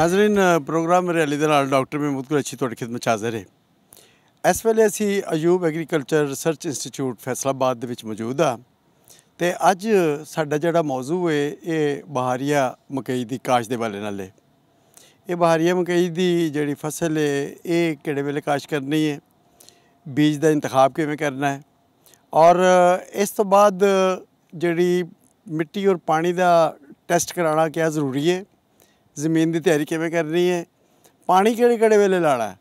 Nazreen programme rally ਦੇ ਨਾਲ doctor Mahmud Qureshi ਤੁਹਾਡੀ ਖidmat ਹਾਜ਼ਰ ਹੈ ਇਸ ਵੇਲੇ ਅਸੀਂ Ayub agriculture research institute Faisalabad ਦੇ ਵਿੱਚ ਮੌਜੂਦ ਆ ਤੇ ਅੱਜ ਸਾਡਾ ਜਿਹੜਾ ਮੌਜੂ ਹੈ ਇਹ ਬਹਾਰੀਆ ਮਕਈ ਦੀ ਕਾਸ਼ ਦੇ ਬਾਰੇ ਨਾਲ ਹੈ ਇਹ ਬਹਾਰੀਆ ਮਕਈ ਦੀ ਜਿਹੜੀ ਫਸਲ ਹੈ ਇਹ ਕਿਹੜੇ ਵੇਲੇ ਕਾਸ਼ ਕਰਨੀ ਹੈ ਬੀਜ ਦਾ ਇੰਤਖਾਬ ਕਿਵੇਂ ਕਰਨਾ ਹੈ ਔਰ ਇਸ ਤੋਂ ਬਾਅਦ ਜਿਹੜੀ ਮਿੱਟੀ ਔਰ ਪਾਣੀ ਦਾ ਟੈਸਟ ਕਰਾਉਣਾ ਕਿਆ ਜ਼ਰੂਰੀ ਹੈ ਜ਼ਮੀਨ ਦੀ ਤਿਆਰੀ ਕਿਵੇਂ ਕਰਨੀ ਹੈ ਪਾਣੀ ਕਿਹੜੇ ਕਿਹੜੇ ਵੇਲੇ ਲਾਣਾ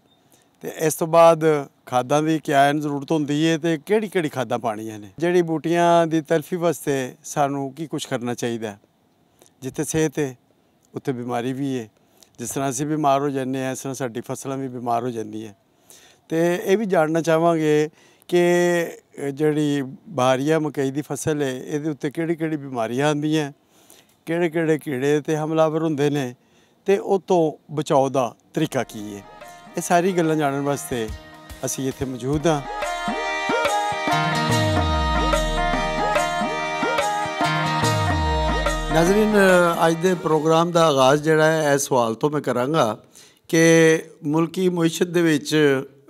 ਤੇ ਇਸ ਤੋਂ ਬਾਅਦ ਖਾਦਾਂ ਦੀ ਕਿਆ ਜ਼ਰੂਰਤ ਹੁੰਦੀ ਹੈ ਤੇ ਕਿਹੜੀ ਕਿਹੜੀ ਖਾਦਾਂ ਪਾਣੀਆਂ ਨੇ ਜਿਹੜੀ ਬੂਟੀਆਂ ਦੀ ਤਰਫੀ ਵਾਸਤੇ ਸਾਨੂੰ ਕੀ ਕੁਝ ਕਰਨਾ ਚਾਹੀਦਾ ਜਿੱਥੇ ਸਿਹਤ ਹੈ ਉੱਥੇ ਬਿਮਾਰੀ ਵੀ ਹੈ ਜਿਸ ਤਰ੍ਹਾਂ ਅਸੀਂ ਬਿਮਾਰ ਹੋ ਜਾਂਦੇ ਆ ਇਸ ਤਰ੍ਹਾਂ ਸਾਡੀ ਫਸਲਾਂ ਵੀ ਬਿਮਾਰ ਹੋ ਜਾਂਦੀਆਂ ਤੇ ਇਹ ਵੀ ਜਾਣਨਾ ਚਾਹਾਂਗੇ ਕਿ ਜਿਹੜੀ ਬਾਰੀਆ ਮਕਈ ਦੀ ਫਸਲ ਹੈ ਇਹਦੇ ਉੱਤੇ ਕਿਹੜੀ ਕਿਹੜੀ ਬਿਮਾਰੀਆਂ ਆਉਂਦੀਆਂ ਕਿਹੜੇ ਕਿਹੜੇ ਕੀੜੇ ਤੇ ਹਮਲਾਵਰ ਹੁੰਦੇ ਨੇ ਤੇ ਉਹ ਤੋਂ ਬਚਾਉ ਦਾ ਤਰੀਕਾ ਕੀ ਹੈ ਇਹ ਸਾਰੀ ਗੱਲਾਂ ਜਾਣਨ ਵਾਸਤੇ ਅਸੀਂ ਇੱਥੇ ਮੌਜੂਦ ਹਾਂ ਨਾਜ਼ਰੀਨ ਅੱਜ ਦੇ ਪ੍ਰੋਗਰਾਮ ਦਾ ਆਗਾਜ਼ ਜਿਹੜਾ ਹੈ ਇਸ ਸਵਾਲ ਤੋਂ ਮੈਂ ਕਰਾਂਗਾ ਕਿ ਮੁਲਕੀ ਮੁਇਸ਼ਤ ਦੇ ਵਿੱਚ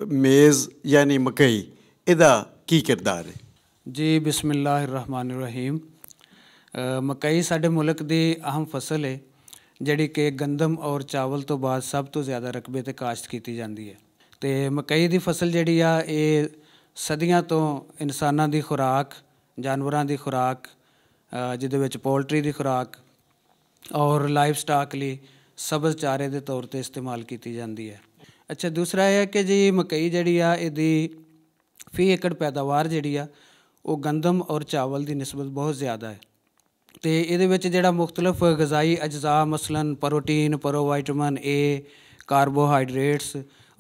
ਮੇਜ਼ ਯਾਨੀ ਮਕਈ ਇਹਦਾ ਕੀ ਕਿਰਦਾਰ ਹੈ ਜੀ ਬismillahir rahmanir ਮਕਈ ਸਾਡੇ ਮੁਲਕ ਦੀ ਅਹਿਮ ਫਸਲ ਹੈ ਜਿਹੜੀ ਕਿ ਗੰਦਮ ਔਰ ਚਾਵਲ ਤੋਂ ਬਾਅਦ ਸਭ ਤੋਂ ਜ਼ਿਆਦਾ ਰਕਬੇ ਤੇ ਕਾਸ਼ਤ ਕੀਤੀ ਜਾਂਦੀ ਹੈ ਤੇ ਮਕਈ ਦੀ ਫਸਲ ਜਿਹੜੀ ਆ ਇਹ ਸਦੀਆਂ ਤੋਂ ਇਨਸਾਨਾਂ ਦੀ ਖੁਰਾਕ ਜਾਨਵਰਾਂ ਦੀ ਖੁਰਾਕ ਜਿਹਦੇ ਵਿੱਚ ਪੋਲਟਰੀ ਦੀ ਖੁਰਾਕ ਔਰ ਲਾਈਵ ਸਟਾਕ ਲਈ ਸਬਜ਼ ਚਾਰੇ ਦੇ ਤੌਰ ਤੇ ਇਸਤੇਮਾਲ ਕੀਤੀ ਜਾਂਦੀ ਹੈ ਅੱਛਾ ਦੂਸਰਾ ਇਹ ਹੈ ਕਿ ਜੀ ਮਕਈ ਜਿਹੜੀ ਆ ਇਹਦੀ ਫੀ ਏਕੜ ਪੈਦਾਵਾਰ ਜਿਹੜੀ ਆ ਉਹ ਗੰਦਮ ਔਰ ਚਾਵਲ ਦੀ ਨਿਸਬਤ ਬਹੁਤ ਜ਼ਿਆਦਾ ਹੈ ਤੇ ਇਹਦੇ ਵਿੱਚ ਜਿਹੜਾ ਮੁxtਲਫ ਗਜ਼ਾਈ ਅਜਜ਼ਾ ਮਸਲਨ ਪ੍ਰੋਟੀਨ ਪ੍ਰੋਵਾਈਟਾਮਿਨ ਏ ਕਾਰਬੋਹਾਈਡਰੇਟਸ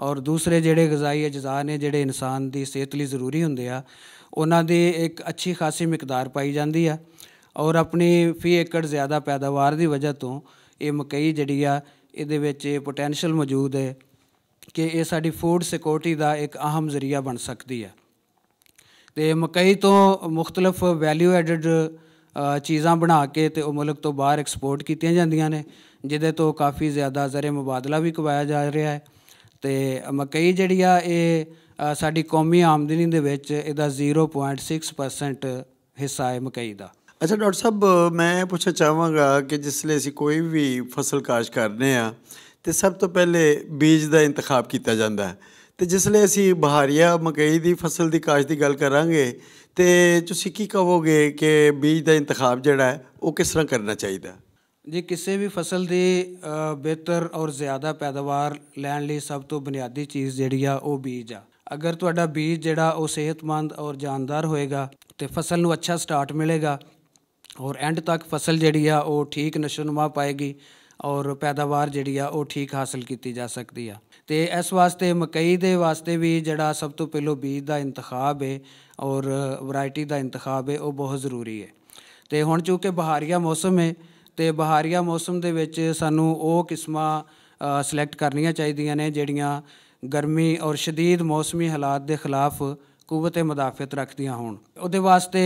ਔਰ ਦੂਸਰੇ ਜਿਹੜੇ ਗਜ਼ਾਈ ਅਜਜ਼ਾ ਨੇ ਜਿਹੜੇ ਇਨਸਾਨ ਦੀ ਸਿਹਤ ਲਈ ਜ਼ਰੂਰੀ ਹੁੰਦੇ ਆ ਉਹਨਾਂ ਦੀ ਇੱਕ ਅੱਛੀ ਖਾਸੀ ਮਿਕਦਾਰ ਪਾਈ ਜਾਂਦੀ ਆ ਔਰ ਆਪਣੀ ਫੀ ਏਕੜ ਜ਼ਿਆਦਾ ਪੈਦਾਵਾਰ ਦੀ ਵਜ੍ਹਾ ਤੋਂ ਇਹ ਮਕਈ ਜਿਹੜੀ ਆ ਇਹਦੇ ਵਿੱਚ ਪੋਟੈਂਸ਼ੀਅਲ ਮੌਜੂਦ ਹੈ ਕਿ ਇਹ ਸਾਡੀ ਫੂਡ ਸਿਕਿਉਰਿਟੀ ਦਾ ਇੱਕ ਅਹਿਮ ਜ਼ਰੀਆ ਬਣ ਸਕਦੀ ਆ ਤੇ ਮਕਈ ਤੋਂ ਮੁxtਲਫ ਵੈਲਿਊ ਐਡਡ ਚੀਜ਼ਾਂ ਬਣਾ ਕੇ ਤੇ ਉਹ ਮੁਲਕ ਤੋਂ ਬਾਹਰ ਐਕਸਪੋਰਟ ਕੀਤੀਆਂ ਜਾਂਦੀਆਂ ਨੇ ਜਿਹਦੇ ਤੋਂ ਕਾਫੀ ਜ਼ਿਆਦਾ ਜ਼ਰੇ ਮੁਬਾਦਲਾ ਵੀ ਕਵਾਇਆ ਜਾ ਰਿਹਾ ਹੈ ਤੇ ਮਕਈ ਜਿਹੜੀ ਆ ਇਹ ਸਾਡੀ ਕੌਮੀ ਆਮਦਨੀ ਦੇ ਵਿੱਚ ਇਹਦਾ 0.6% ਹਿੱਸਾ ਹੈ ਮਕਈ ਦਾ ਅੱਛਾ ਡਾਕਟਰ ਸਾਹਿਬ ਮੈਂ ਪੁੱਛਣਾ ਚਾਹਾਂਗਾ ਕਿ ਜਿਸ ਲਈ ਅਸੀਂ ਕੋਈ ਵੀ ਫਸਲ ਕਾਸ਼ ਕਰਦੇ ਆ ਤੇ ਸਭ ਤੋਂ ਪਹਿਲੇ ਬੀਜ ਦਾ ਇੰਤਖਾਬ ਕੀਤਾ ਜਾਂਦਾ ਹੈ ਤੇ ਜਿਸ ਲਈ ਅਸੀਂ ਬਹਾਰੀਆ ਮਕਈ ਦੀ ਫਸਲ ਦੀ ਕਾਸ਼ ਦੀ ਗੱਲ ਕਰਾਂਗੇ ਤੇ ਤੁਸੀਂ ਕੀ ਕਹੋਗੇ ਕਿ ਬੀਜ ਦਾ ਇੰਤਖਾਬ ਜਿਹੜਾ ਹੈ ਉਹ ਕਿਸ ਤਰ੍ਹਾਂ ਕਰਨਾ ਚਾਹੀਦਾ ਜੀ ਕਿਸੇ ਵੀ ਫਸਲ ਦੀ ਬਿਹਤਰ ਔਰ ਜ਼ਿਆਦਾ ਪੈਦਾਵਾਰ ਲੈਣ ਲਈ ਸਭ ਤੋਂ ਬੁਨਿਆਦੀ ਚੀਜ਼ ਜਿਹੜੀ ਆ ਉਹ ਬੀਜ ਆ ਅਗਰ ਤੁਹਾਡਾ ਬੀਜ ਜਿਹੜਾ ਉਹ ਸਿਹਤਮੰਦ ਔਰ ਜਾਨਦਾਰ ਹੋਏਗਾ ਤੇ ਫਸਲ ਨੂੰ ਅੱਛਾ ਸਟਾਰਟ ਮਿਲੇਗਾ ਔਰ ਐਂਡ ਤੱਕ ਫਸਲ ਜਿਹੜੀ ਆ ਉਹ ਠੀਕ ਨਸ਼ਨਮਾ ਪਾਏਗੀ ਔਰ ਪੈਦਾਵਾਰ ਜਿਹੜੀ ਆ ਉਹ ਠੀਕ ਹਾਸਲ ਕੀਤੀ ਜਾ ਸਕਦੀ ਆ ਤੇ ਇਸ ਵਾਸਤੇ ਮਕਈ ਦੇ ਵਾਸਤੇ ਵੀ ਜਿਹੜਾ ਸਭ ਤੋਂ ਪਹਿਲੋ ਬੀਜ ਦਾ ਇੰਤਖਾਬ ਹੈ ਔਰ ਵੈਰਾਈਟੀ ਦਾ ਇੰਤਖਾਬ ਹੈ ਉਹ ਬਹੁਤ ਜ਼ਰੂਰੀ ਹੈ ਤੇ ਹੁਣ ਚੁੱਕੇ ਬਹਾਰੀਆ ਮੌਸਮ ਹੈ ਤੇ ਬਹਾਰੀਆ ਮੌਸਮ ਦੇ ਵਿੱਚ ਸਾਨੂੰ ਉਹ ਕਿਸਮਾਂ ਸਿਲੈਕਟ ਕਰਨੀਆਂ ਚਾਹੀਦੀਆਂ ਨੇ ਜਿਹੜੀਆਂ ਗਰਮੀ ਔਰ شدید ਮੌਸਮੀ ਹਾਲਾਤ ਦੇ ਖਿਲਾਫ ਕੂਵਤ ਮਦਾਫਤ ਰੱਖਦੀਆਂ ਹੋਣ ਉਹਦੇ ਵਾਸਤੇ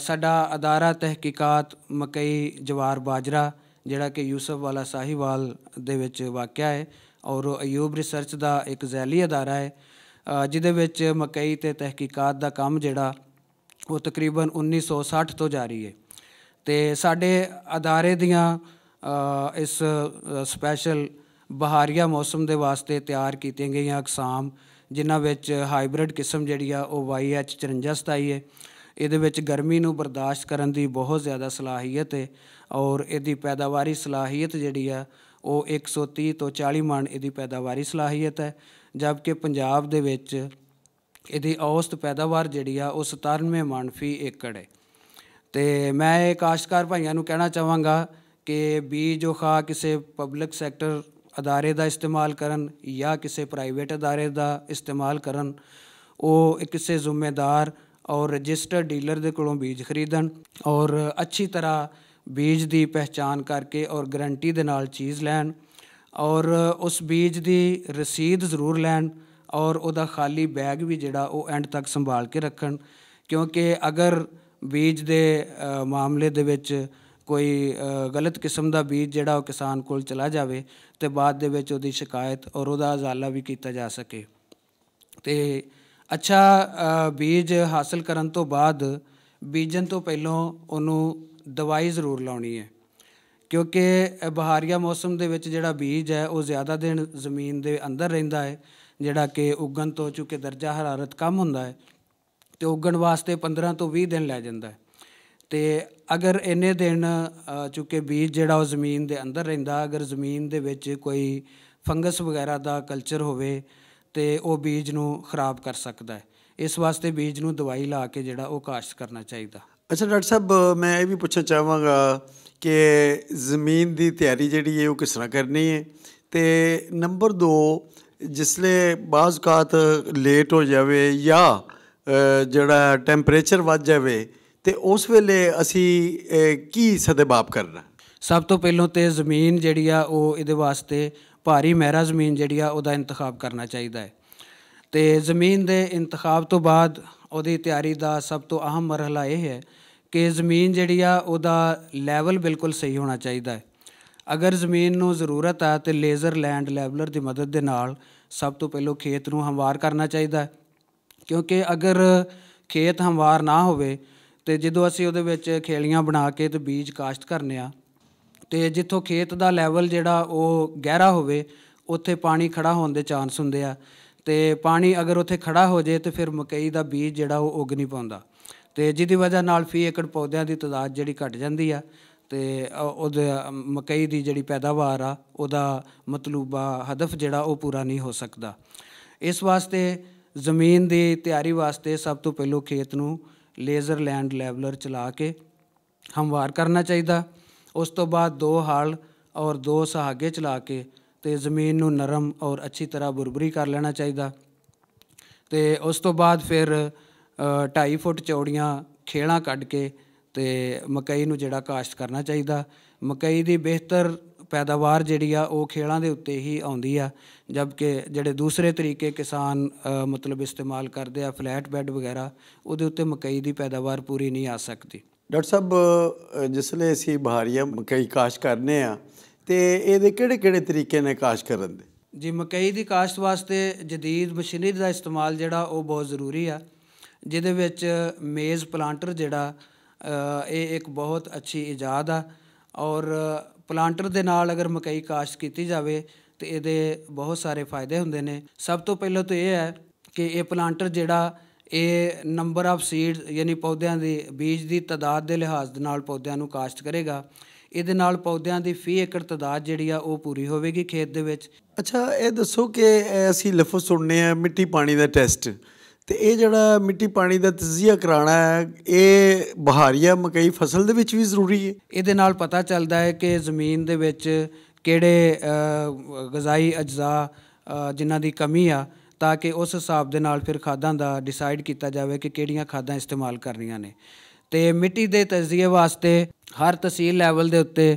ਸਾਡਾ ਅਦਾਰਾ ਤਹਿਕੀਕਾਤ ਮਕਈ ਜਵਾਰ ਬਾਜਰਾ ਜਿਹੜਾ ਕਿ ਯੂਸਫ ਵਾਲਾ ਸਾਹੀਵਾਲ ਦੇ ਵਿੱਚ ਵਾਕਿਆ ਹੈ ਔਰ ਅਯੂਬ ਰਿਸਰਚ ਦਾ ਇੱਕ ਜ਼ੈਲੀ ਅਦਾਰਾ ਹੈ ਜਿਹਦੇ ਵਿੱਚ ਮਕਈ ਤੇ ਤਹਿਕੀਕਾਤ ਦਾ ਕੰਮ ਜਿਹੜਾ ਉਹ ਤਕਰੀਬਨ 1960 ਤੋਂ ਜਾਰੀ ਹੈ ਤੇ ਸਾਡੇ ਅਦਾਰੇ ਦੀਆਂ ਇਸ ਸਪੈਸ਼ਲ ਬਹਾਰੀਆ ਮੌਸਮ ਦੇ ਵਾਸਤੇ ਤਿਆਰ ਕੀਤੀਆਂ ਗਈਆਂ ਅਕਸਾਮ ਜਿਨ੍ਹਾਂ ਵਿੱਚ ਹਾਈਬ੍ਰਿਡ ਕਿਸਮ ਜਿਹੜੀ ਆ ਉਹ YH5427 ਹੈ ਇਹਦੇ ਵਿੱਚ ਗਰਮੀ ਨੂੰ ਬਰਦਾਸ਼ਤ ਕਰਨ ਦੀ ਬਹੁਤ ਜ਼ਿਆਦਾ ਸਲਾਹੀਅਤ ਹੈ ਔਰ ਇਹਦੀ ਪੈਦਾਵਾਰੀ ਸਲਾਹੀਅਤ ਜਿਹੜੀ ਆ ਉਹ 130 ਤੋਂ 40 ਮਣ ਇਹਦੀ ਪੈਦਾਵਾਰੀ ਸਲਾਹੀਅਤ ਹੈ ਜਦਕਿ ਪੰਜਾਬ ਦੇ ਵਿੱਚ ਇਹਦੀ ਔਸਤ ਪੈਦਾਵਾਰ ਜਿਹੜੀ ਆ ਉਹ 97 ਮਣ ਫੀ ਏਕੜ ਹੈ ਤੇ ਮੈਂ ਇਹ ਕਾਸ਼ਕਾਰ ਭਾਈਆਂ ਨੂੰ ਕਹਿਣਾ ਚਾਹਾਂਗਾ ਕਿ ਬੀਜ ਜੋ ਖਾ ਕਿਸੇ ਪਬਲਿਕ ਸੈਕਟਰ ਅਦਾਰੇ ਦਾ ਇਸਤੇਮਾਲ ਕਰਨ ਜਾਂ ਕਿਸੇ ਪ੍ਰਾਈਵੇਟ ਅਦਾਰੇ ਦਾ ਇਸਤੇਮਾਲ ਕਰਨ ਉਹ ਕਿਸੇ ਜ਼ਿੰਮੇਦਾਰ ਔਰ ਰਜਿਸਟਰ ਡੀਲਰ ਦੇ ਕੋਲੋਂ ਬੀਜ ਖਰੀਦਣ ਔਰ ਅੱਛੀ ਤਰ੍ਹਾਂ ਬੀਜ ਦੀ ਪਹਿਚਾਨ ਕਰਕੇ ਔਰ ਗਾਰੰਟੀ ਦੇ ਨਾਲ ਚੀਜ਼ ਲੈਣ ਔਰ ਉਸ ਬੀਜ ਦੀ ਰਸੀਦ ਜ਼ਰੂਰ ਲੈਣ ਔਰ ਉਹਦਾ ਖਾਲੀ ਬੈਗ ਵੀ ਜਿਹੜਾ ਉਹ ਐਂਡ ਤੱਕ ਸੰਭਾਲ ਕੇ ਰੱਖਣ ਕਿਉਂਕਿ ਅਗਰ ਬੀਜ ਦੇ ਮਾਮਲੇ ਦੇ ਵਿੱਚ ਕੋਈ ਗਲਤ ਕਿਸਮ ਦਾ ਬੀਜ ਜਿਹੜਾ ਉਹ ਕਿਸਾਨ ਕੋਲ ਚਲਾ ਜਾਵੇ ਤੇ ਬਾਅਦ ਦੇ ਵਿੱਚ ਉਹਦੀ ਸ਼ਿਕਾਇਤ ਔਰ ਉਹਦਾ ਅਜ਼ਾਲਾ ਵੀ ਕੀਤਾ ਜਾ ਸਕੇ ਤੇ ਅੱਛਾ ਬੀਜ ਹਾਸਲ ਕਰਨ ਤੋਂ ਬਾਅਦ ਬੀਜਣ ਤੋਂ ਪਹਿਲਾਂ ਉਹਨੂੰ ਦਵਾਈ ਜ਼ਰੂਰ ਲਾਉਣੀ ਹੈ ਕਿਉਂਕਿ ਬਹਾਰੀਆ ਮੌਸਮ ਦੇ ਵਿੱਚ ਜਿਹੜਾ ਬੀਜ ਹੈ ਉਹ ਜ਼ਿਆਦਾ ਦਿਨ ਜ਼ਮੀਨ ਦੇ ਅੰਦਰ ਰਹਿੰਦਾ ਹੈ ਜਿਹੜਾ ਕਿ ਉਗਣ ਤੋਂ ਚੁੱਕੇ ਦਰਜਾ ਹਰਾਰਤ ਕਮ ਹੁੰਦਾ ਹੈ ਤੇ ਉਗਣ ਵਾਸਤੇ 15 ਤੋਂ 20 ਦਿਨ ਲੈ ਜਾਂਦਾ ਹੈ ਤੇ ਅਗਰ ਇੰਨੇ ਦਿਨ ਚੁੱਕੇ ਬੀਜ ਜਿਹੜਾ ਉਹ ਜ਼ਮੀਨ ਦੇ ਅੰਦਰ ਰਹਿੰਦਾ ਅਗਰ ਜ਼ਮੀਨ ਦੇ ਵਿੱਚ ਕੋਈ ਫੰਗਸ ਵਗੈਰਾ ਦਾ ਕਲਚਰ ਹੋਵੇ ਤੇ ਉਹ ਬੀਜ ਨੂੰ ਖਰਾਬ ਕਰ ਸਕਦਾ ਹੈ ਇਸ ਵਾਸਤੇ ਬੀਜ ਨੂੰ ਦਵਾਈ ਲਾ ਕੇ ਜਿਹੜਾ ਉਹ ਕਾਸ਼ਤ ਕਰਨਾ ਚਾਹੀਦਾ ਅੱਛਾ ਡਾਕਟਰ ਸਾਹਿਬ ਮੈਂ ਇਹ ਵੀ ਪੁੱਛਣਾ ਚਾਹਾਂਗਾ ਕਿ ਜ਼ਮੀਨ ਦੀ ਤਿਆਰੀ ਜਿਹੜੀ ਹੈ ਉਹ ਕਿਸ ਤਰ੍ਹਾਂ ਕਰਨੀ ਹੈ ਤੇ ਨੰਬਰ 2 ਜਿਸਲੇ ਬਾਜ਼ ਕਾਤ ਲੇਟ ਹੋ ਜਾਵੇ ਜਾਂ ਜਿਹੜਾ ਟੈਂਪਰੇਚਰ ਵੱਧ ਜਾਵੇ ਤੇ ਉਸ ਵੇਲੇ ਅਸੀਂ ਕੀ ਸਦਬਾਬ ਕਰਨਾ ਸਭ ਤੋਂ ਪਹਿਲਾਂ ਤੇ ਜ਼ਮੀਨ ਜਿਹੜੀ ਆ ਉਹ ਇਹਦੇ ਵਾਸਤੇ ਭਾਰੀ ਮਹਿਰਾ ਜ਼ਮੀਨ ਜਿਹੜੀ ਆ ਉਹਦਾ ਇੰਤਖਾਬ ਕਰਨਾ ਚਾਹੀਦਾ ਹੈ ਤੇ ਜ਼ਮੀਨ ਦੇ ਇੰਤਖਾਬ ਤੋਂ ਬਾਅਦ ਉਹਦੀ ਤਿਆਰੀ ਦਾ ਸਭ ਤੋਂ ਅਹਿਮ ਮਰਹਲਾ ਇਹ ਹੈ ਕਿ ਜ਼ਮੀਨ ਜਿਹੜੀ ਆ ਉਹਦਾ ਲੈਵਲ ਬਿਲਕੁਲ ਸਹੀ ਹੋਣਾ ਚਾਹੀਦਾ ਹੈ ਅਗਰ ਜ਼ਮੀਨ ਨੂੰ ਜ਼ਰੂਰਤ ਆ ਤੇ ਲੇਜ਼ਰ ਲੈਂਡ ਲੈਵਲਰ ਦੀ ਮਦਦ ਦੇ ਨਾਲ ਸਭ ਤੋਂ ਪਹਿਲਾਂ ਖੇਤ ਨੂੰ ਹਮਵਾਰ ਕਰਨਾ ਚਾਹੀਦਾ ਹੈ ਕਿਉਂਕਿ ਅਗਰ ਖੇਤ ਹਮਵਾਰ ਨਾ ਹੋਵੇ ਤੇ ਜਦੋਂ ਅਸੀਂ ਉਹਦੇ ਵਿੱਚ ਖੇਲੀਆਂ ਬਣਾ ਕੇ ਤੇ ਬੀਜ ਕਾਸ਼ਤ ਕਰਨੇ ਆ ਤੇ ਜਿੱਥੋਂ ਖੇਤ ਦਾ ਲੈਵਲ ਜਿਹੜਾ ਉਹ ਗਹਿਰਾ ਹੋਵੇ ਉੱਥੇ ਪਾਣੀ ਖੜਾ ਹੋਣ ਦੇ ਚਾਂਸ ਹੁੰਦੇ ਆ ਤੇ ਪਾਣੀ ਅਗਰ ਉੱਥੇ ਖੜਾ ਹੋ ਜੇ ਤੇ ਫਿਰ ਮਕਈ ਦਾ ਬੀਜ ਜਿਹੜਾ ਉਹ ਉੱਗ ਨਹੀਂ ਪਾਉਂਦਾ ਤੇ ਜਿਹਦੀ ਵਜ੍ਹਾ ਨਾਲ ਫੀ ਏਕੜ ਪੌਦਿਆਂ ਦੀ ਤਦਾਦ ਜਿਹੜੀ ਘਟ ਜਾਂਦੀ ਆ ਤੇ ਉਹਦੇ ਮਕਈ ਦੀ ਜਿਹੜੀ ਪੈਦਾਵਾਰ ਆ ਉਹਦਾ ਮਤਲੂਬਾ ਹਦਫ ਜਿਹੜਾ ਉਹ ਪੂਰਾ ਨਹੀਂ ਹੋ ਸਕਦਾ ਇਸ ਵਾਸਤੇ ਜ਼ਮੀਨ ਦੀ ਤਿਆਰੀ ਵਾਸਤੇ ਸਭ ਤੋਂ ਪਹਿਲੋ ਖੇਤ ਨੂੰ ਲੇਜ਼ਰ ਲੈਂਡ ਲੈਵਲਰ ਚਲਾ ਕੇ ਹਮਵਾਰ ਕਰਨਾ ਚਾਹੀਦਾ ਉਸ ਤੋਂ ਬਾਅਦ ਦੋ ਹਾਲ ਔਰ ਦੋ ਸਹਾਗੇ ਚਲਾ ਕੇ ਤੇ ਜ਼ਮੀਨ ਨੂੰ ਨਰਮ ਔਰ ਅੱਛੀ ਤਰ੍ਹਾਂ ਬੁਰਬਰੀ ਕਰ ਲੈਣਾ ਚਾਹੀਦਾ ਤੇ ਉਸ ਤੋਂ ਬਾਅਦ ਫਿਰ 2.5 ਫੁੱਟ ਚੌੜੀਆਂ ਖੇਲਾਂ ਕੱਢ ਕੇ ਤੇ ਮਕਈ ਨੂੰ ਜਿਹੜਾ ਕਾਸ਼ਤ ਕਰਨਾ ਚਾਹੀਦਾ ਮਕਈ ਦੀ ਬਿਹਤਰ ਪੈਦਾਵਾਰ ਜਿਹੜੀ ਆ ਉਹ ਖੇਲਾਂ ਦੇ ਉੱਤੇ ਹੀ ਆਉਂਦੀ ਆ ਜਦਕਿ ਜਿਹੜੇ ਦੂਸਰੇ ਤਰੀਕੇ ਕਿਸਾਨ ਮਤਲਬ ਇਸਤੇਮਾਲ ਕਰਦੇ ਆ ਫਲੈਟ ਬੈੱਡ ਵਗੈਰਾ ਉਹਦੇ ਉੱਤੇ ਮਕਈ ਦੀ ਪੈਦਾਵਾਰ ਪੂਰੀ ਨਹੀਂ ਆ ਸਕਦੀ ਡਾਕਟਰ ਸਾਹਿਬ ਜਿਸਲੇ ਅਸੀਂ ਬਹਾਰੀਆ ਮਕਈ ਕਾਸ਼ ਕਰਨੇ ਆ ਤੇ ਇਹਦੇ ਕਿਹੜੇ ਕਿਹੜੇ ਤਰੀਕੇ ਨੇ ਕਾਸ਼ ਕਰਨ ਦੇ ਜੀ ਮਕਈ ਦੀ ਕਾਸ਼ਤ ਵਾਸਤੇ ਜਦੀਦ ਮਸ਼ੀਨਰੀ ਦਾ ਇਸਤੇਮਾਲ ਜਿਹੜਾ ਉਹ ਬਹੁਤ ਜ਼ਰੂਰੀ ਆ ਜਿਹਦੇ ਵਿੱਚ ਮੇਜ਼ ਪਲਾਂਟਰ ਜਿਹੜਾ ਇਹ ਇੱਕ ਬਹੁਤ ਅੱਛੀ ਇਜਾਦ ਆ ਔਰ ਪਲਾਂਟਰ ਦੇ ਨਾਲ ਅਗਰ ਮਕਈ ਕਾਸ਼ਤ ਕੀਤੀ ਜਾਵੇ ਤੇ ਇਹਦੇ ਬਹੁਤ ਸਾਰੇ ਫਾਇਦੇ ਹੁੰਦੇ ਨੇ ਸਭ ਤੋਂ ਪਹਿਲਾਂ ਤਾਂ ਇਹ ਹੈ ਕਿ ਇਹ ਪਲਾਂਟਰ ਜਿਹੜਾ ਇਹ ਨੰਬਰ ਆਫ ਸੀਡਸ ਯਾਨੀ ਪੌਦਿਆਂ ਦੇ ਬੀਜ ਦੀ ਤਦਾਦ ਦੇ ਲਿਹਾਜ਼ ਦੇ ਨਾਲ ਪੌਦਿਆਂ ਨੂੰ ਕਾਸ਼ਤ ਕਰੇਗਾ ਇਹਦੇ ਨਾਲ ਪੌਦਿਆਂ ਦੀ ਫੀ ਏਕੜ ਤਦਾਦ ਜਿਹੜੀ ਆ ਉਹ ਪੂਰੀ ਹੋਵੇਗੀ ਖੇਤ ਦੇ ਵਿੱਚ ਅੱਛਾ ਇਹ ਦੱਸੋ ਕਿ ਅਸੀਂ ਲਫ਼ਜ਼ ਸੁਣਨੇ ਆ ਮਿੱਟੀ ਪਾਣੀ ਦਾ ਟੈਸਟ ਤੇ ਇਹ ਜਿਹੜਾ ਮਿੱਟੀ ਪਾਣੀ ਦਾ ਤਜ਼ੀਆ ਕਰਾਣਾ ਹੈ ਇਹ ਬਹਾਰੀਆ ਮਕਈ ਫਸਲ ਦੇ ਵਿੱਚ ਵੀ ਜ਼ਰੂਰੀ ਹੈ ਇਹਦੇ ਨਾਲ ਪਤਾ ਚੱਲਦਾ ਹੈ ਕਿ ਜ਼ਮੀਨ ਦੇ ਵਿੱਚ ਕਿਹੜੇ ਗਜ਼ਾਈ ਅਜਜ਼ਾ ਜਿਨ੍ਹਾਂ ਦੀ ਕਮੀ ਆ ਤਾਂ ਕਿ ਉਸ ਹਿਸਾਬ ਦੇ ਨਾਲ ਫਿਰ ਖਾਦਾਂ ਦਾ ਡਿਸਾਈਡ ਕੀਤਾ ਜਾਵੇ ਕਿ ਕਿਹੜੀਆਂ ਖਾਦਾਂ ਇਸਤੇਮਾਲ ਕਰਨੀਆਂ ਨੇ ਤੇ ਮਿੱਟੀ ਦੇ ਤਜ਼ੀਏ ਵਾਸਤੇ ਹਰ ਤਹਿਸੀਲ ਲੈਵਲ ਦੇ ਉੱਤੇ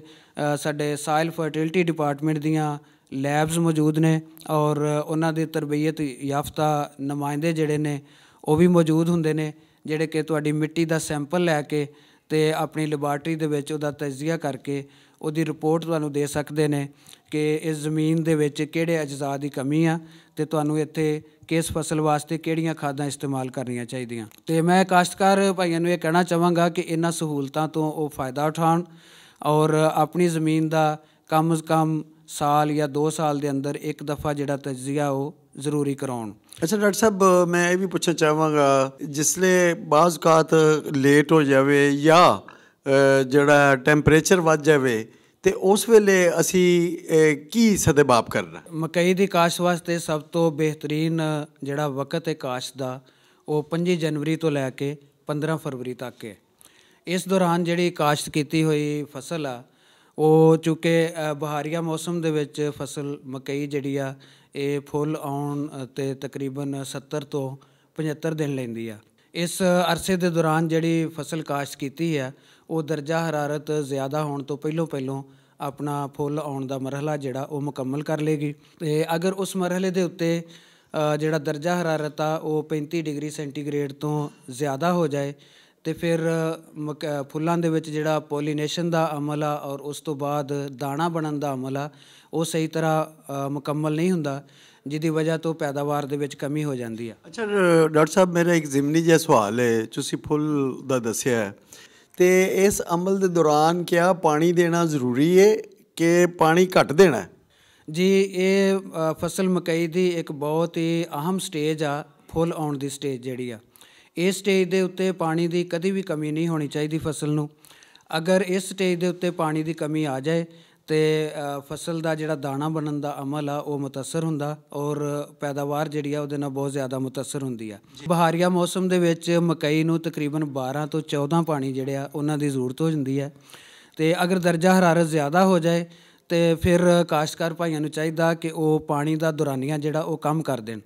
ਸਾਡੇ ਸਾਇਲ ਫਰਟੀਲਿਟੀ ਡਿਪਾਰਟਮੈਂਟ ਦੀਆਂ ਲੈਬਸ ਮੌਜੂਦ ਨੇ ਔਰ ਉਹਨਾਂ ਦੇ ਤਰਬੀਅਤ ਯਾਫਤਾ ਨੁਮਾਇੰਦੇ ਜਿਹੜੇ ਨੇ ਉਹ ਵੀ ਮੌਜੂਦ ਹੁੰਦੇ ਨੇ ਜਿਹੜੇ ਕਿ ਤੁਹਾਡੀ ਮਿੱਟੀ ਦਾ ਸੈਂਪਲ ਲੈ ਕੇ ਤੇ ਆਪਣੀ ਲੈਬਾਰਟਰੀ ਦੇ ਵਿੱਚ ਉਹਦਾ ਤਜ਼ੀਆ ਕਰਕੇ ਉਹਦੀ ਰਿਪੋਰਟ ਤੁਹਾਨੂੰ ਦੇ ਸਕਦੇ ਨੇ ਕਿ ਇਸ ਜ਼ਮੀਨ ਦੇ ਵਿੱਚ ਕਿਹੜੇ ਅਜਜ਼ਾ ਦੀ ਕਮੀ ਆ ਤੇ ਤੁਹਾਨੂੰ ਇੱਥੇ ਕਿਸ ਫਸਲ ਵਾਸਤੇ ਕਿਹੜੀਆਂ ਖਾਦਾਂ ਇਸਤੇਮਾਲ ਕਰਨੀਆਂ ਚਾਹੀਦੀਆਂ ਤੇ ਮੈਂ ਕਾਸ਼ਤਕਾਰ ਭਾਈਆਂ ਨੂੰ ਇਹ ਕਹਿਣਾ ਚਾਹਾਂਗਾ ਕਿ ਇਹਨਾਂ ਸਹੂਲਤਾਂ ਤੋਂ ਉਹ ਫਾਇਦਾ ਉਠਾਉਣ ਔਰ ਆਪਣੀ ਜ਼ਮੀਨ ਦਾ ਕਮ ਜ਼ ਕਮ ਸਾਲ ਜਾਂ 2 ਸਾਲ ਦੇ ਅੰਦਰ ਇੱਕ ਦਫਾ ਜਿਹੜਾ ਤਜਜ਼ੀਆ ਉਹ ਜ਼ਰੂਰੀ ਕਰਾਉਣ ਅੱਛਾ ਡਾਕਟਰ ਸਾਹਿਬ ਮੈਂ ਇਹ ਵੀ ਪੁੱਛਣਾ ਚਾਹਾਂਗਾ ਜਿਸਲੇ ਬਾਜ਼ਕਾਤ ਲੇਟ ਹੋ ਜਾਵੇ ਜਾਂ ਜਿਹੜਾ ਟੈਂਪਰੇਚਰ ਵੱਧ ਜਾਵੇ ਤੇ ਉਸ ਵੇਲੇ ਅਸੀਂ ਕੀ ਸਦਬਾਬ ਕਰਨਾ ਮਕਈ ਦੀ ਕਾਸ਼ ਵਾਸਤੇ ਸਭ ਤੋਂ ਬਿਹਤਰੀਨ ਜਿਹੜਾ ਵਕਤ ਹੈ ਕਾਸ਼ ਦਾ ਉਹ 5 ਜਨਵਰੀ ਤੋਂ ਲੈ ਕੇ 15 ਫਰਵਰੀ ਤੱਕ ਹੈ ਇਸ ਦੌਰਾਨ ਜਿਹੜੀ ਕਾਸ਼ਤ ਕੀਤੀ ਹੋਈ ਫਸਲ ਆ ਉਹ ਚੁੱਕੇ ਬਹਾਰੀਆ ਮੌਸਮ ਦੇ ਵਿੱਚ ਫਸਲ ਮਕਈ ਜਿਹੜੀ ਆ ਇਹ ਫੁੱਲ ਆਉਣ ਤੇ ਤਕਰੀਬਨ 70 ਤੋਂ 75 ਦਿਨ ਲੈਂਦੀ ਆ ਇਸ ਅਰਸੇ ਦੇ ਦੌਰਾਨ ਜਿਹੜੀ ਫਸਲ ਕਾਸ਼ਤ ਕੀਤੀ ਹੈ ਉਹ ਦਰਜਾ ਹਰਾਰਤ ਜ਼ਿਆਦਾ ਹੋਣ ਤੋਂ ਪਹਿਲਾਂ ਪਹਿਲਾਂ ਆਪਣਾ ਫੁੱਲ ਆਉਣ ਦਾ ਮਰਹਲਾ ਜਿਹੜਾ ਉਹ ਮੁਕੰਮਲ ਕਰ ਲੇਗੀ ਤੇ ਅਗਰ ਉਸ ਮਰਹਲੇ ਦੇ ਉੱਤੇ ਜਿਹੜਾ ਦਰਜਾ ਹਰਾਰਤ ਆ ਉਹ 35 ਡਿਗਰੀ ਸੈਂਟੀਗ੍ਰੇਡ ਤੋਂ ਜ਼ਿਆਦਾ ਹੋ ਜਾਏ ਤੇ ਫਿਰ ਫੁੱਲਾਂ ਦੇ ਵਿੱਚ ਜਿਹੜਾ ਪੋਲੀਨੇਸ਼ਨ ਦਾ ਅਮਲ ਆ ਔਰ ਉਸ ਤੋਂ ਬਾਅਦ ਦਾਣਾ ਬਣਨ ਦਾ ਅਮਲ ਆ ਉਹ ਸਹੀ ਤਰ੍ਹਾਂ ਮੁਕੰਮਲ ਨਹੀਂ ਹੁੰਦਾ ਜਿਹਦੀ ਵਜ੍ਹਾ ਤੋਂ ਪੈਦਾਵਾਰ ਦੇ ਵਿੱਚ ਕਮੀ ਹੋ ਜਾਂਦੀ ਆ ਅੱਛਾ ਡਾਕਟਰ ਸਾਹਿਬ ਮੇਰਾ ਇੱਕ ਜ਼ਿਮਨੀ ਜਿਹਾ ਸਵਾਲ ਹੈ ਤੁਸੀਂ ਫੁੱਲ ਦਾ ਦੱਸਿਆ ਹੈ ਤੇ ਇਸ ਅਮਲ ਦੇ ਦੌਰਾਨ ਕਿਹਾ ਪਾਣੀ ਦੇਣਾ ਜ਼ਰੂਰੀ ਹੈ ਕਿ ਪਾਣੀ ਘੱਟ ਦੇਣਾ ਜੀ ਇਹ ਫਸਲ ਮਕਈ ਦੀ ਇੱਕ ਬਹੁਤ ਹੀ ਅਹਿਮ ਸਟੇਜ ਆ ਫੁੱਲ ਆਉਣ ਦੀ ਸਟੇਜ ਜਿਹੜੀ ਆ ਇਸ ਸਟੇਜ ਦੇ ਉੱਤੇ ਪਾਣੀ ਦੀ ਕਦੀ ਵੀ ਕਮੀ ਨਹੀਂ ਹੋਣੀ ਚਾਹੀਦੀ ਫਸਲ ਨੂੰ ਅਗਰ ਇਸ ਸਟੇਜ ਦੇ ਉੱਤੇ ਪਾਣੀ ਦੀ ਕਮੀ ਆ ਜਾਏ ਤੇ ਫਸਲ ਦਾ ਜਿਹੜਾ ਦਾਣਾ ਬਣਨ ਦਾ ਅਮਲ ਆ ਉਹ متاثر ਹੁੰਦਾ ਔਰ ਪੈਦਾਵਾਰ ਜਿਹੜੀ ਆ ਉਹਦੇ ਨਾਲ ਬਹੁਤ ਜ਼ਿਆਦਾ متاثر ਹੁੰਦੀ ਆ ਬਹਾਰੀਆ ਮੌਸਮ ਦੇ ਵਿੱਚ ਮਕਈ ਨੂੰ ਤਕਰੀਬਨ 12 ਤੋਂ 14 ਪਾਣੀ ਜਿਹੜੇ ਆ ਉਹਨਾਂ ਦੀ ਜ਼ਰੂਰਤ ਹੋ ਜਾਂਦੀ ਹੈ ਤੇ ਅਗਰ ਦਰਜਾ ਹਰਾਰਤ ਜ਼ਿਆਦਾ ਹੋ ਜਾਏ ਤੇ ਫਿਰ ਕਾਸ਼ਤਕਾਰ ਭਾਈਆਂ ਨੂੰ ਚਾਹੀਦਾ ਕਿ ਉਹ ਪਾਣੀ ਦਾ ਦੌਰਾਨੀਆਂ ਜਿਹੜਾ ਉਹ ਕੰਮ ਕਰ ਦੇਣ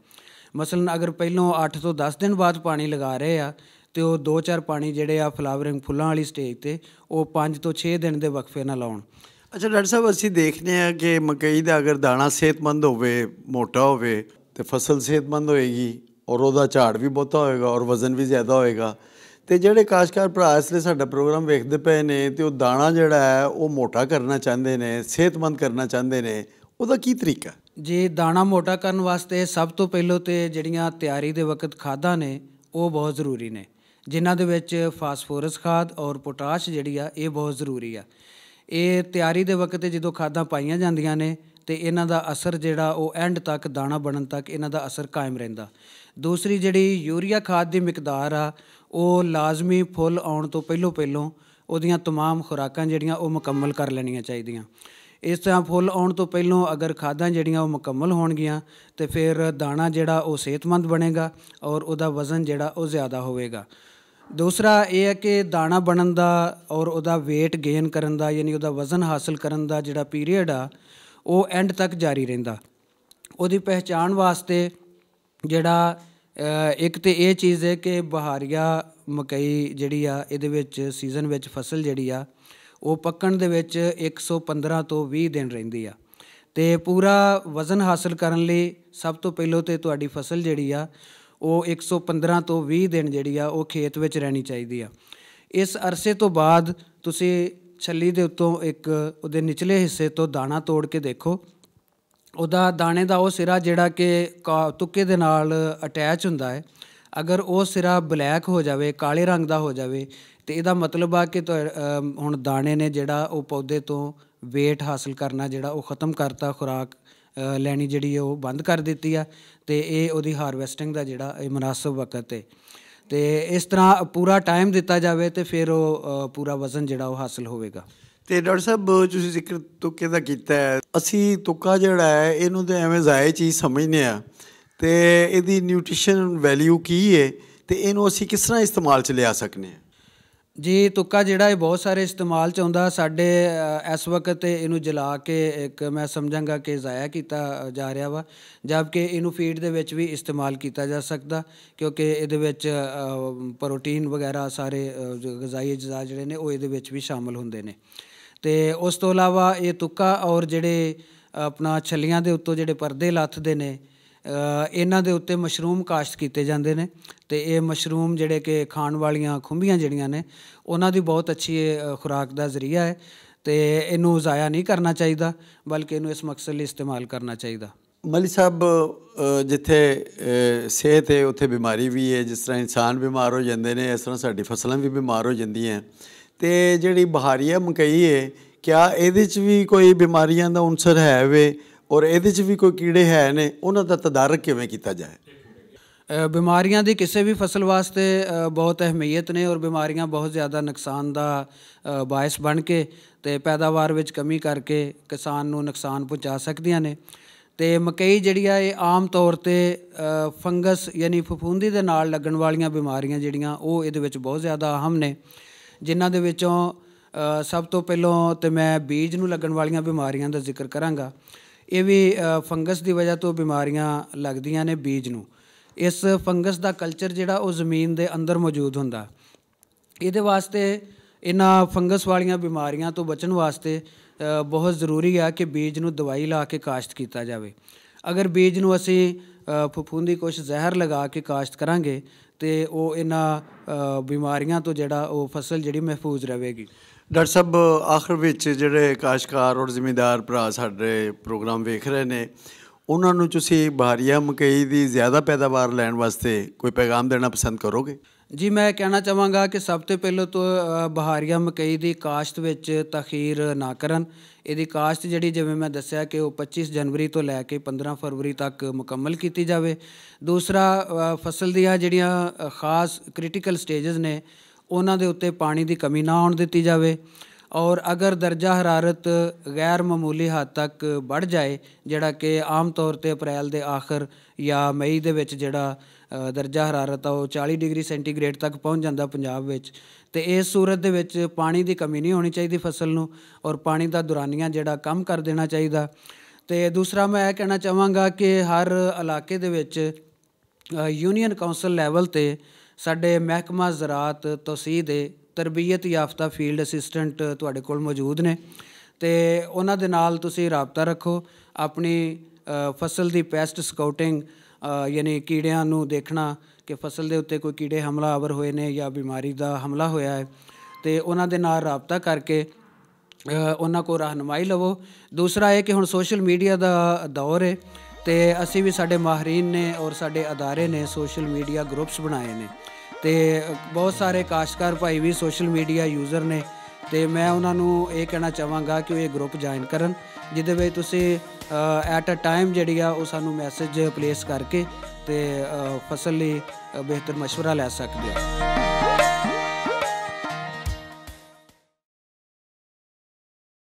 ਮਸਲਨ ਅਗਰ ਪਹਿਲੋਂ 8 ਤੋਂ 10 ਦਿਨ ਬਾਅਦ ਪਾਣੀ ਲਗਾ ਰਹੇ ਆ ਤੇ ਉਹ 2-4 ਪਾਣੀ ਜਿਹੜੇ ਆ ਫਲਾਵਰਿੰਗ ਫੁੱਲਾਂ ਵਾਲੀ ਸਟੇਜ ਤੇ ਉਹ 5 ਤੋਂ 6 ਦਿਨ ਦੇ ਵਕਫੇ ਨਾਲ ਲਾਉਣ ਅੱਛਾ ਡਾਕਟਰ ਸਾਹਿਬ ਅਸੀਂ ਦੇਖਨੇ ਆ ਕਿ ਮਕਈ ਦਾ ਅਗਰ ਦਾਣਾ ਸਿਹਤਮੰਦ ਹੋਵੇ ਮੋਟਾ ਹੋਵੇ ਤੇ ਫਸਲ ਸਿਹਤਮੰਦ ਹੋਏਗੀ ਔਰ ਉਹਦਾ ਝਾੜ ਵੀ ਬਹੁਤਾ ਹੋਏਗਾ ਔਰ ਵਜ਼ਨ ਵੀ ਜ਼ਿਆਦਾ ਹੋਏਗਾ ਤੇ ਜਿਹੜੇ ਕਾਸ਼ਕਾਰ ਭਰਾ ਇਸ ਲਈ ਸਾਡਾ ਪ੍ਰੋਗਰਾਮ ਵੇਖਦੇ ਪਏ ਨੇ ਤੇ ਉਹ ਦਾਣਾ ਜਿਹੜਾ ਹੈ ਉਹ ਮੋਟਾ ਕਰਨਾ ਚਾਹੁੰਦੇ ਨੇ ਸਿਹਤਮੰਦ ਕਰਨਾ ਚਾਹੁੰਦੇ ਨੇ ਉਹਦਾ ਕੀ ਤਰੀਕਾ ਜੀ ਦਾਣਾ ਮੋਟਾ ਕਰਨ ਵਾਸਤੇ ਸਭ ਤੋਂ ਪਹਿਲਾਂ ਤੇ ਜਿਹੜੀਆਂ ਤਿਆਰੀ ਦੇ ਵਕਤ ਖਾਦਾਂ ਨੇ ਉਹ ਬਹੁਤ ਜ਼ਰੂਰੀ ਨੇ ਜਿਨ੍ਹਾਂ ਦੇ ਵਿੱਚ ਫਾਸਫੋਰਸ ਖਾਦ ਔਰ ਪੋਟਾਸ਼ ਜਿਹੜੀ ਆ ਇਹ ਬਹੁਤ ਜ਼ਰੂਰੀ ਆ ਇਹ ਤਿਆਰੀ ਦੇ ਵਕਤ ਜਦੋਂ ਖਾਦਾਂ ਪਾਈਆਂ ਜਾਂਦੀਆਂ ਨੇ ਤੇ ਇਹਨਾਂ ਦਾ ਅਸਰ ਜਿਹੜਾ ਉਹ ਐਂਡ ਤੱਕ ਦਾਣਾ ਬਣਨ ਤੱਕ ਇਹਨਾਂ ਦਾ ਅਸਰ ਕਾਇਮ ਰਹਿੰਦਾ ਦੂਸਰੀ ਜਿਹੜੀ ਯੂਰੀਆ ਖਾਦ ਦੀ ਮਿਕਦਾਰ ਆ ਉਹ ਲਾਜ਼ਮੀ ਫੁੱਲ ਆਉਣ ਤੋਂ ਪਹਿਲੋਂ ਪਹਿਲੋਂ ਉਹਦੀਆਂ तमाम ਖੁਰਾਕਾਂ ਜਿਹੜੀਆਂ ਉਹ ਮੁਕੰਮਲ ਕਰ ਲੈਣੀਆਂ ਚਾਹੀਦੀਆਂ ਇਸ ਤਰ੍ਹਾਂ ਫੁੱਲ ਆਉਣ ਤੋਂ ਪਹਿਲਾਂ ਅਗਰ ਖਾਦਾਂ ਜਿਹੜੀਆਂ ਉਹ ਮੁਕੰਮਲ ਹੋਣਗੀਆਂ ਤੇ ਫਿਰ ਦਾਣਾ ਜਿਹੜਾ ਉਹ ਸਿਹਤਮੰਦ ਬਣੇਗਾ ਔਰ ਉਹਦਾ ਵਜ਼ਨ ਜਿਹੜਾ ਉਹ ਜ਼ਿਆਦਾ ਹੋਵੇਗਾ ਦੂਸਰਾ ਇਹ ਹੈ ਕਿ ਦਾਣਾ ਬਣਨ ਦਾ ਔਰ ਉਹਦਾ weight gain ਕਰਨ ਦਾ ਯਾਨੀ ਉਹਦਾ ਵਜ਼ਨ ਹਾਸਲ ਕਰਨ ਦਾ ਜਿਹੜਾ ਪੀਰੀਅਡ ਆ ਉਹ ਐਂਡ ਤੱਕ ਜਾਰੀ ਰਹਿੰਦਾ ਉਹਦੀ ਪਹਿਚਾਣ ਵਾਸਤੇ ਜਿਹੜਾ ਇੱਕ ਤੇ ਇਹ ਚੀਜ਼ ਹੈ ਕਿ ਬਹਾਰੀਆ ਮਕਈ ਜਿਹੜੀ ਆ ਇਹਦੇ ਵਿੱਚ ਸੀਜ਼ਨ ਵਿੱਚ ਫਸਲ ਜਿਹੜੀ ਆ ਉਹ ਪੱਕਣ ਦੇ ਵਿੱਚ 115 ਤੋਂ 20 ਦਿਨ ਰਹਿੰਦੀ ਆ ਤੇ ਪੂਰਾ ਵਜ਼ਨ ਹਾਸਲ ਕਰਨ ਲਈ ਸਭ ਤੋਂ ਪਹਿਲਾਂ ਤੇ ਤੁਹਾਡੀ ਫਸਲ ਜਿਹੜੀ ਆ ਉਹ 115 ਤੋਂ 20 ਦਿਨ ਜਿਹੜੀ ਆ ਉਹ ਖੇਤ ਵਿੱਚ ਰਹਿਣੀ ਚਾਹੀਦੀ ਆ ਇਸ ਅਰਸੇ ਤੋਂ ਬਾਅਦ ਤੁਸੀਂ ਛੱਲੀ ਦੇ ਉੱਤੋਂ ਇੱਕ ਉਹਦੇ ਨਿਚਲੇ ਹਿੱਸੇ ਤੋਂ ਦਾਣਾ ਤੋੜ ਕੇ ਦੇਖੋ ਉਹਦਾ ਦਾਣੇ ਦਾ ਉਹ ਸਿਰਾ ਜਿਹੜਾ ਕਿ ਤੁੱਕੇ ਦੇ ਨਾਲ ਅਟੈਚ ਹੁੰਦਾ ਹੈ ਅਗਰ ਉਹ ਸਿਰਾ ਬਲੈਕ ਹੋ ਜਾਵੇ ਕਾਲੇ ਰੰਗ ਦਾ ਹੋ ਜਾਵੇ ਤੇ ਇਹਦਾ ਮਤਲਬ ਆ ਕਿ ਹੁਣ ਦਾਣੇ ਨੇ ਜਿਹੜਾ ਉਹ ਪੌਦੇ ਤੋਂ weight ਹਾਸਲ ਕਰਨਾ ਜਿਹੜਾ ਉਹ ਖਤਮ ਕਰਤਾ ਖੁਰਾਕ ਲੈਣੀ ਜਿਹੜੀ ਉਹ ਬੰਦ ਕਰ ਦਿੱਤੀ ਆ ਤੇ ਇਹ ਉਹਦੀ ਹਾਰਵੈਸਟਿੰਗ ਦਾ ਜਿਹੜਾ ਇਹ ਮناسب ਵਕਤ ਤੇ ਤੇ ਇਸ ਤਰ੍ਹਾਂ ਪੂਰਾ ਟਾਈਮ ਦਿੱਤਾ ਜਾਵੇ ਤੇ ਫਿਰ ਉਹ ਪੂਰਾ ਵਜ਼ਨ ਜਿਹੜਾ ਉਹ ਹਾਸਲ ਹੋਵੇਗਾ ਤੇ ਡਾਕਟਰ ਸਾਹਿਬ ਤੁਸੀਂ ਜ਼ਿਕਰ ਤੁੱਕੇ ਦਾ ਕੀਤਾ ਹੈ ਅਸੀਂ ਤੁੱਕਾ ਜਿਹੜਾ ਹੈ ਇਹਨੂੰ ਤੇ ਐਵੇਂ ਜ਼ਾਇ ਚੀਜ਼ ਸਮਝਨੇ ਆ ਤੇ ਇਹਦੀ ਨਿਊਟ੍ਰੀਸ਼ਨ ਵੈਲਿਊ ਕੀ ਹੈ ਤੇ ਇਹਨੂੰ ਅਸੀਂ ਕਿਸ ਤਰ੍ਹਾਂ ਇਸਤੇਮਾਲ ਚ ਲਿਆ ਸਕਨੇ ਆ ਜੀ ਤੁੱਕਾ ਜਿਹੜਾ ਇਹ ਬਹੁਤ ਸਾਰੇ ਇਸਤੇਮਾਲ ਚ ਆਉਂਦਾ ਸਾਡੇ ਇਸ ਵਕਤ ਇਹਨੂੰ ਜਲਾ ਕੇ ਇੱਕ ਮੈਂ ਸਮਝਾਂਗਾ ਕਿ ਜ਼ਾਇਆ ਕੀਤਾ ਜਾ ਰਿਹਾ ਵਾ ਜਦਕਿ ਇਹਨੂੰ ਫੀਡ ਦੇ ਵਿੱਚ ਵੀ ਇਸਤੇਮਾਲ ਕੀਤਾ ਜਾ ਸਕਦਾ ਕਿਉਂਕਿ ਇਹਦੇ ਵਿੱਚ ਪ੍ਰੋਟੀਨ ਵਗੈਰਾ ਸਾਰੇ ਗਜ਼ਾਈ ਅਜਜ਼ਾ ਜਿਹੜੇ ਨੇ ਉਹ ਇਹਦੇ ਵਿੱਚ ਵੀ ਸ਼ਾਮਲ ਹੁੰਦੇ ਨੇ ਤੇ ਉਸ ਤੋਂ ਇਲਾਵਾ ਇਹ ਤੁੱਕਾ ਔਰ ਜਿਹੜੇ ਆਪਣਾ ਛੱਲੀਆਂ ਦੇ ਉੱਤੋਂ ਜਿਹੜੇ ਪਰਦੇ ਲੱਥਦੇ ਨੇ ਇਹਨਾਂ ਦੇ ਉੱਤੇ ਮਸ਼ਰੂਮ ਕਾਸ਼ਤ ਕੀਤੇ ਜਾਂਦੇ ਨੇ ਤੇ ਇਹ ਮਸ਼ਰੂਮ ਜਿਹੜੇ ਕਿ ਖਾਣ ਵਾਲੀਆਂ ਖੁੰਬੀਆਂ ਜਿਹੜੀਆਂ ਨੇ ਉਹਨਾਂ ਦੀ ਬਹੁਤ ਅੱਛੀ ਖੁਰਾਕ ਦਾ ਜ਼ਰੀਆ ਹੈ ਤੇ ਇਹਨੂੰ ਜ਼ਾਇਆ ਨਹੀਂ ਕਰਨਾ ਚਾਹੀਦਾ ਬਲਕਿ ਇਹਨੂੰ ਇਸ ਮਕਸਦ ਲਈ ਇਸਤੇਮਾਲ ਕਰਨਾ ਚਾਹੀਦਾ ਮਲੀ ਸਾਹਿਬ ਜਿੱਥੇ ਸਿਹਤ ਹੈ ਉੱਥੇ ਬਿਮਾਰੀ ਵੀ ਹੈ ਜਿਸ ਤਰ੍ਹਾਂ ਇਨਸਾਨ ਬਿਮਾਰ ਹੋ ਜਾਂਦੇ ਨੇ ਇਸ ਤਰ੍ਹਾਂ ਸਾਡੀ ਫਸਲਾਂ ਵੀ ਬਿਮਾਰ ਹੋ ਜਾਂਦੀਆਂ ਤੇ ਜਿਹੜੀ ਬਹਾਰੀਆ ਮਕਈ ਹੈ ਕਿਆ ਇਹਦੇ ਚ ਵੀ ਕੋਈ ਬਿਮਾਰੀਆਂ ਦਾ ਅਨਸਰ ਹੈ ਵੇ ਔਰ ਇਹਦੇ 'ਚ ਵੀ ਕੋਈ ਕੀੜੇ ਹੈ ਨੇ ਉਹਨਾਂ ਦਾ ਤਦਾਰਕ ਕਿਵੇਂ ਕੀਤਾ ਜਾਏ ਬਿਮਾਰੀਆਂ ਦੀ ਕਿਸੇ ਵੀ ਫਸਲ ਵਾਸਤੇ ਬਹੁਤ ਅਹਿਮੀਅਤ ਨੇ ਔਰ ਬਿਮਾਰੀਆਂ ਬਹੁਤ ਜ਼ਿਆਦਾ ਨੁਕਸਾਨ ਦਾ ਬਾਇਸ ਬਣ ਕੇ ਤੇ ਪੈਦਾਵਾਰ ਵਿੱਚ ਕਮੀ ਕਰਕੇ ਕਿਸਾਨ ਨੂੰ ਨੁਕਸਾਨ ਪਹੁੰਚਾ ਸਕਦੀਆਂ ਨੇ ਤੇ ਮਕਈ ਜਿਹੜੀ ਆ ਇਹ ਆਮ ਤੌਰ ਤੇ ਫੰਗਸ ਯਾਨੀ ਫਫੂੰਦੀ ਦੇ ਨਾਲ ਲੱਗਣ ਵਾਲੀਆਂ ਬਿਮਾਰੀਆਂ ਜਿਹੜੀਆਂ ਉਹ ਇਹਦੇ ਵਿੱਚ ਬਹੁਤ ਜ਼ਿਆਦਾ ਅਹਿਮ ਨੇ ਜਿਨ੍ਹਾਂ ਦੇ ਵਿੱਚੋਂ ਸਭ ਤੋਂ ਪਹਿਲਾਂ ਤੇ ਮੈਂ ਬੀਜ ਨੂੰ ਲੱਗਣ ਵਾਲੀਆਂ ਬਿਮਾਰੀਆਂ ਦਾ ਜ਼ਿਕਰ ਕਰਾਂਗਾ ਇਹ ਵੀ ਫੰਗਸ ਦੀ ਵਜ੍ਹਾ ਤੋਂ ਬਿਮਾਰੀਆਂ ਲੱਗਦੀਆਂ ਨੇ ਬੀਜ ਨੂੰ ਇਸ ਫੰਗਸ ਦਾ ਕਲਚਰ ਜਿਹੜਾ ਉਹ ਜ਼ਮੀਨ ਦੇ ਅੰਦਰ ਮੌਜੂਦ ਹੁੰਦਾ ਇਹਦੇ ਵਾਸਤੇ ਇਹਨਾਂ ਫੰਗਸ ਵਾਲੀਆਂ ਬਿਮਾਰੀਆਂ ਤੋਂ ਬਚਣ ਵਾਸਤੇ ਬਹੁਤ ਜ਼ਰੂਰੀ ਆ ਕਿ ਬੀਜ ਨੂੰ ਦਵਾਈ ਲਾ ਕੇ ਕਾਸ਼ਤ ਕੀਤਾ ਜਾਵੇ ਅਗਰ ਬੀਜ ਨੂੰ ਅਸੀਂ ਫਫੂੰਦੀ ਕੁਛ ਜ਼ਹਿਰ ਲਗਾ ਕੇ ਕਾਸ਼ਤ ਕਰਾਂਗੇ ਤੇ ਉਹ ਇਹਨਾਂ ਬਿਮਾਰੀਆਂ ਤੋਂ ਜਿਹੜਾ ਉਹ ਫਸਲ ਜਿਹੜੀ ਮਹਿਫੂਜ਼ ਰਹੇਗੀ ਡਾਕਟਰ ਸਾਹਿਬ ਆਖਰ ਵਿੱਚ ਜਿਹੜੇ ਕਾਸ਼ਕਾਰ ਔਰ ਜ਼ਿਮੀਂਦਾਰ ਭਰਾ ਸਾਡੇ ਪ੍ਰੋਗਰਾਮ ਵੇਖ ਰਹੇ ਨੇ ਉਹਨਾਂ ਨੂੰ ਤੁਸੀਂ ਬਾਰੀਆ ਮਕਈ ਦੀ ਜ਼ਿਆਦਾ ਪੈਦਾਵਾਰ ਲੈਣ ਵਾਸਤੇ ਕੋਈ ਪੈਗਾਮ ਦੇਣਾ ਪਸੰਦ ਕਰੋਗੇ ਜੀ ਮੈਂ ਕਹਿਣਾ ਚਾਹਾਂਗਾ ਕਿ ਸਭ ਤੋਂ ਪਹਿਲਾਂ ਤੋਂ ਬਹਾਰੀਆ ਮਕਈ ਦੀ ਕਾਸ਼ਤ ਵਿੱਚ ਤਖੀਰ ਨਾ ਕਰਨ ਇਹਦੀ ਕਾਸ਼ਤ ਜਿਹੜੀ ਜਿਵੇਂ ਮੈਂ ਦੱਸਿਆ ਕਿ ਉਹ 25 ਜਨਵਰੀ ਤੋਂ ਲੈ ਕੇ 15 ਫਰਵਰੀ ਤੱਕ ਮੁਕੰਮਲ ਕੀਤੀ ਜਾਵੇ ਦੂਸਰਾ ਫਸਲ ਦੀਆਂ ਜਿਹੜੀਆਂ ਖਾਸ ਕ੍ਰਿਟੀਕਲ ਸਟੇਜਸ ਨੇ ਉਹਨਾਂ ਦੇ ਉੱਤੇ ਪਾਣੀ ਦੀ ਕਮੀ ਨਾ ਆਉਣ ਦਿੱਤੀ ਜਾਵੇ ਔਰ ਅਗਰ ਦਰਜਾ ਹਰਾਰਤ ਗੈਰ ਮਾਮੂਲੀ ਹੱਦ ਤੱਕ ਵੱਧ ਜਾਏ ਜਿਹੜਾ ਕਿ ਆਮ ਤੌਰ ਤੇ ਅਪ੍ਰੈਲ ਦੇ ਆਖਰ ਜਾਂ ਮਈ ਦੇ ਵਿੱਚ ਜਿਹੜਾ ਦਰਜਾ ਹਰਾਰਤ ਆ ਉਹ 40 ਡਿਗਰੀ ਸੈਂਟੀਗ੍ਰੇਡ ਤੱਕ ਪਹੁੰਚ ਜਾਂਦਾ ਪੰਜਾਬ ਵਿੱਚ ਤੇ ਇਸ ਸੂਰਤ ਦੇ ਵਿੱਚ ਪਾਣੀ ਦੀ ਕਮੀ ਨਹੀਂ ਹੋਣੀ ਚਾਹੀਦੀ ਫਸਲ ਨੂੰ ਔਰ ਪਾਣੀ ਦਾ ਦੁਰਾਨੀਆਂ ਜਿਹੜਾ ਕੰਮ ਕਰ ਦੇਣਾ ਚਾਹੀਦਾ ਤੇ ਦੂਸਰਾ ਮੈਂ ਇਹ ਕਹਿਣਾ ਚਾਹਾਂਗਾ ਕਿ ਹਰ ਇਲਾਕੇ ਦੇ ਵਿੱਚ ਯੂਨੀਅਨ ਕਾਉਂਸਲ ਲੈਵਲ ਤੇ ਸਾਡੇ ਮਹਿਕਮਾ ਜ਼ਰਾਤ ਤੌਸੀਹ ਦੇ ਤਰਬੀਅਤ ਯਾਫਤਾ ਫੀਲਡ ਅਸਿਸਟੈਂਟ ਤੁਹਾਡੇ ਕੋਲ ਮੌਜੂਦ ਨੇ ਤੇ ਉਹਨਾਂ ਦੇ ਨਾਲ ਤੁਸੀਂ ਰਾਬਤਾ ਰੱਖੋ ਆਪਣੀ ਫਸਲ ਦੀ ਪੈਸਟ ਸਕਾਊਟਿੰਗ ਯਾਨੀ ਕੀੜਿਆਂ ਨੂੰ ਦੇਖਣਾ ਕਿ ਫਸਲ ਦੇ ਉੱਤੇ ਕੋਈ ਕੀੜੇ ਹਮਲਾਵਰ ਹੋਏ ਨੇ ਜਾਂ ਬਿਮਾਰੀ ਦਾ ਹਮਲਾ ਹੋਇਆ ਹੈ ਤੇ ਉਹਨਾਂ ਦੇ ਨਾਲ ਰਾਬਤਾ ਕਰਕੇ ਉਹਨਾਂ ਕੋ ਰਹਿਨਮਾਈ ਲਵੋ ਦੂਸਰਾ ਇਹ ਕਿ ਹੁਣ ਸੋਸ਼ਲ ਮੀਡੀਆ ਦਾ ਦੌਰ ਹੈ ਤੇ ਅਸੀਂ ਵੀ ਸਾਡੇ ਮਾਹਰੀਨ ਨੇ ਔਰ ਸਾਡੇ ਅਦਾਰੇ ਨੇ ਸੋਸ਼ਲ ਮੀਡੀਆ ਗਰੁੱਪਸ ਬਣਾਏ ਨੇ ਤੇ ਬਹੁਤ ਸਾਰੇ ਕਾਸ਼ਕਾਰ ਭਾਈ ਵੀ ਸੋਸ਼ਲ ਮੀਡੀਆ ਯੂਜ਼ਰ ਨੇ ਤੇ ਮੈਂ ਉਹਨਾਂ ਨੂੰ ਇਹ ਕਹਿਣਾ ਚਾਹਾਂਗਾ ਕਿ ਉਹ ਇਹ ਗਰੁੱਪ ਜੁਆਇਨ ਕਰਨ ਜਿਹਦੇ ਵਿੱਚ ਤੁਸੀਂ ਐਟ ਅ ਟਾਈਮ ਜਿਹੜੀ ਆ ਉਹ ਸਾਨੂੰ ਮੈਸੇਜ ਪਲੇਸ ਕਰਕੇ ਤੇ ਫਸਲ ਲਈ ਬਿਹਤਰ مشورہ ਲੈ ਸਕਦੇ ਹੋ